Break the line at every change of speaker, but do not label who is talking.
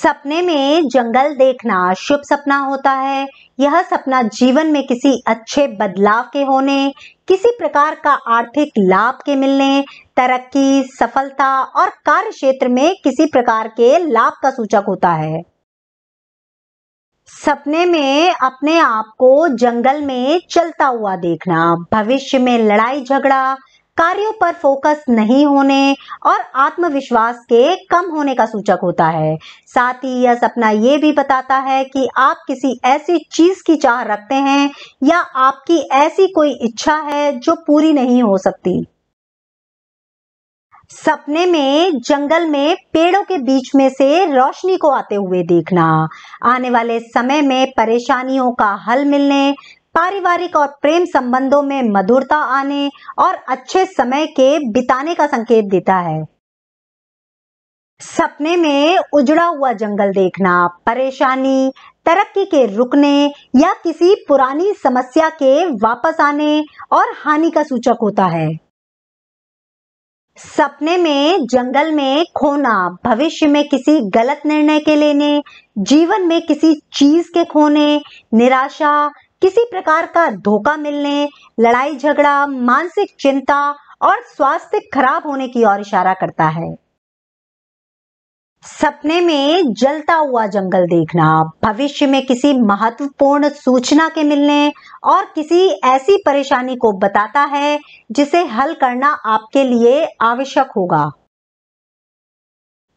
सपने में जंगल देखना शुभ सपना होता है यह सपना जीवन में किसी अच्छे बदलाव के होने किसी प्रकार का आर्थिक लाभ के मिलने तरक्की सफलता और कार्य क्षेत्र में किसी प्रकार के लाभ का सूचक होता है सपने में अपने आप को जंगल में चलता हुआ देखना भविष्य में लड़ाई झगड़ा कार्यों पर फोकस नहीं होने और आत्मविश्वास के कम होने का सूचक होता है साथ ही यह सपना ये भी बताता है कि आप किसी ऐसी चीज की चाह रखते हैं या आपकी ऐसी कोई इच्छा है जो पूरी नहीं हो सकती सपने में जंगल में पेड़ों के बीच में से रोशनी को आते हुए देखना आने वाले समय में परेशानियों का हल मिलने पारिवारिक और प्रेम संबंधों में मधुरता आने और अच्छे समय के बिताने का संकेत देता है सपने में उजड़ा हुआ जंगल देखना परेशानी तरक्की के रुकने या किसी पुरानी समस्या के वापस आने और हानि का सूचक होता है सपने में जंगल में खोना भविष्य में किसी गलत निर्णय के लेने जीवन में किसी चीज के खोने निराशा किसी प्रकार का धोखा मिलने लड़ाई झगड़ा मानसिक चिंता और स्वास्थ्य खराब होने की ओर इशारा करता है सपने में जलता हुआ जंगल देखना भविष्य में किसी महत्वपूर्ण सूचना के मिलने और किसी ऐसी परेशानी को बताता है जिसे हल करना आपके लिए आवश्यक होगा